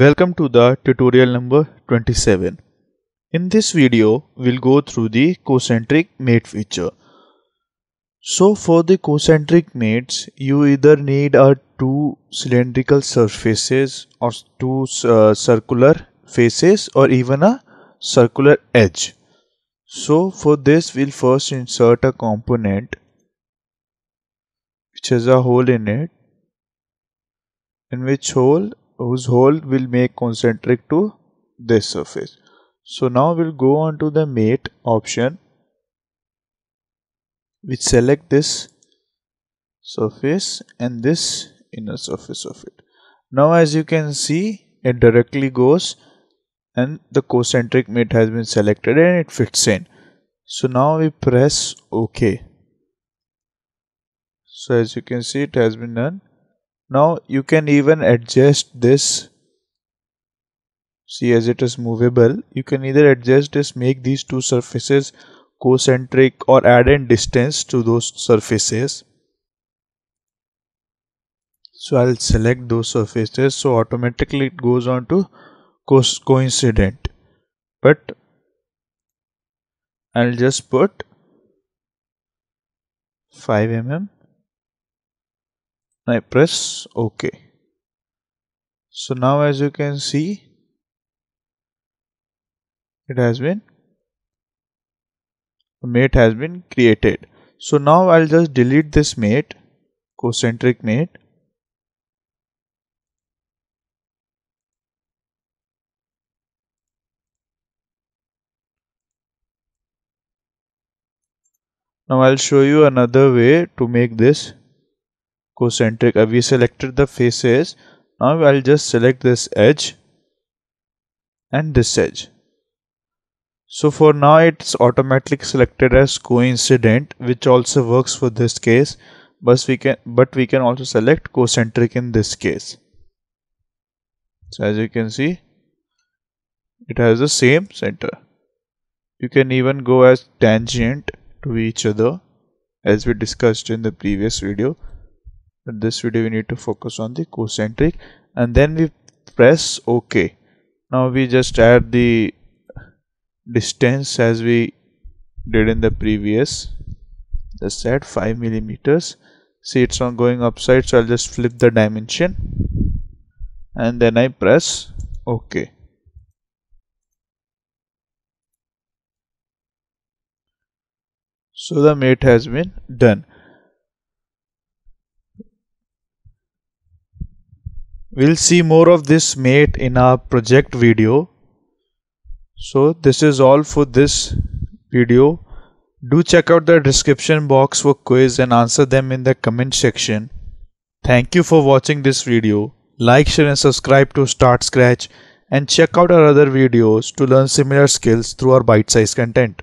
Welcome to the tutorial number 27. In this video, we'll go through the concentric mate feature. So for the concentric mates, you either need a two cylindrical surfaces or two uh, circular faces or even a circular edge. So for this, we'll first insert a component which has a hole in it in which hole whose hole will make concentric to this surface. So now we'll go on to the mate option which select this surface and this inner surface of it. Now as you can see it directly goes and the concentric mate has been selected and it fits in. So now we press OK. So as you can see it has been done now you can even adjust this see as it is movable you can either adjust this make these two surfaces concentric or add in distance to those surfaces so I'll select those surfaces so automatically it goes on to co coincident but I'll just put 5 mm I press OK. So now as you can see it has been mate has been created. So now I'll just delete this mate concentric mate Now I'll show you another way to make this concentric have we selected the faces now I'll just select this edge and this edge so for now it's automatically selected as coincident which also works for this case but we can but we can also select co-centric in this case so as you can see it has the same center you can even go as tangent to each other as we discussed in the previous video in this video we need to focus on the concentric and then we press ok now we just add the distance as we did in the previous just add 5 millimeters see it's on going upside so I'll just flip the dimension and then I press ok so the mate has been done We'll see more of this mate in our project video. So this is all for this video. Do check out the description box for quiz and answer them in the comment section. Thank you for watching this video. Like, share and subscribe to Start Scratch and check out our other videos to learn similar skills through our bite-sized content.